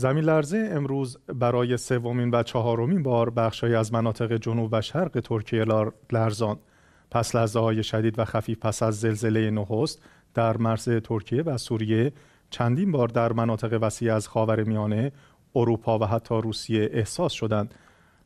زمین لرزه امروز برای سومین و چهارمین بار بخشهایی از مناطق جنوب و شرق ترکیه لرزان پس لحظه های شدید و خفیف پس از زلزله نخست در مرز ترکیه و سوریه چندین بار در مناطق وسیع از میانه، اروپا و حتی روسیه احساس شدند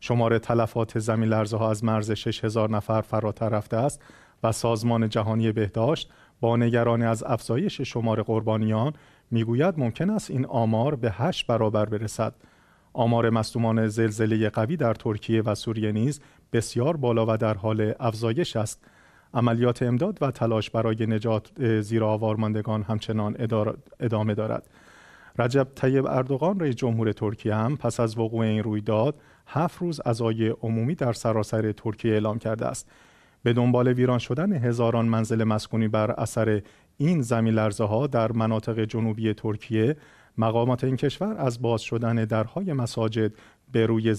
شمار تلفات زمین لرزه ها از مرز 6000 نفر فراتر رفته است و سازمان جهانی بهداشت با از افزایش شمار قربانیان میگوید ممکن است این آمار به 8 برابر برسد آمار مصدومان زلزله قوی در ترکیه و سوریه نیز بسیار بالا و در حال افزایش است عملیات امداد و تلاش برای نجات زیر آوارماندگان همچنان ادامه دارد رجب طیب اردوغان رئیس جمهور ترکیه هم پس از وقوع این رویداد هفت روز ازای عمومی در سراسر ترکیه اعلام کرده است به دنبال ویران شدن هزاران منزل مسکونی بر اثر این زمین لرزه ها در مناطق جنوبی ترکیه مقامات این کشور از باز شدن درهای مساجد به روی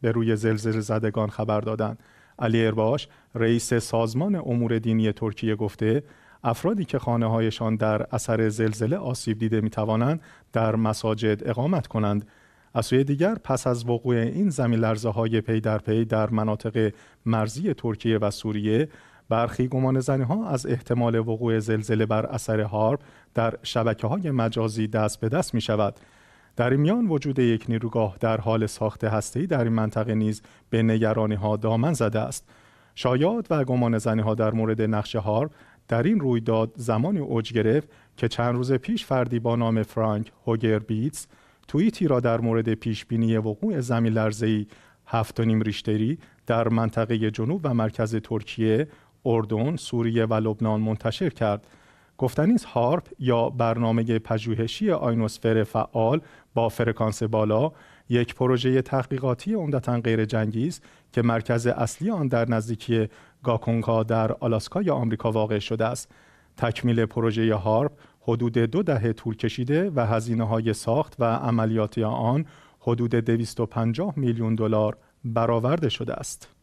به روی زلزل زدگان خبر دادند. علی ارباش رئیس سازمان امور دینی ترکیه گفته افرادی که خانه هایشان در اثر زلزله آسیب دیده می توانند در مساجد اقامت کنند از سوی دیگر پس از وقوع این زمین لرزه های پی در پی در مناطق مرزی ترکیه و سوریه برخی گمان زنی ها از احتمال وقوع زلزله بر اثر هارب در شبکه های مجازی دست به دست می شود. در این میان وجود یک نیروگاه در حال ساخت هسته‌ای در این منطقه نیز به نگرانی ها دامن زده است. شایعات و گمان زنی ها در مورد نقش هارب در این رویداد زمانی اوج گرفت که چند روز پیش فردی با نام فرانک هوگر بیتس توییتی را در مورد پیش بینی وقوع زمین لرزه‌ای 7.5 ریشتری در منطقه جنوب و مرکز ترکیه، اردن، سوریه و لبنان منتشر کرد. گفتنیز هارپ یا برنامه پژوهشی آینوسفر فعال با فرکانس بالا یک پروژه تحقیقاتی عمدتا غیر جنگی است که مرکز اصلی آن در نزدیکی گاکونگا در آلاسکا یا آمریکا واقع شده است تکمیل پروژه هارپ حدود دو دهه طول کشیده و هزینه های ساخت و عملیاتی آن حدود 250 میلیون دلار برآورده شده است.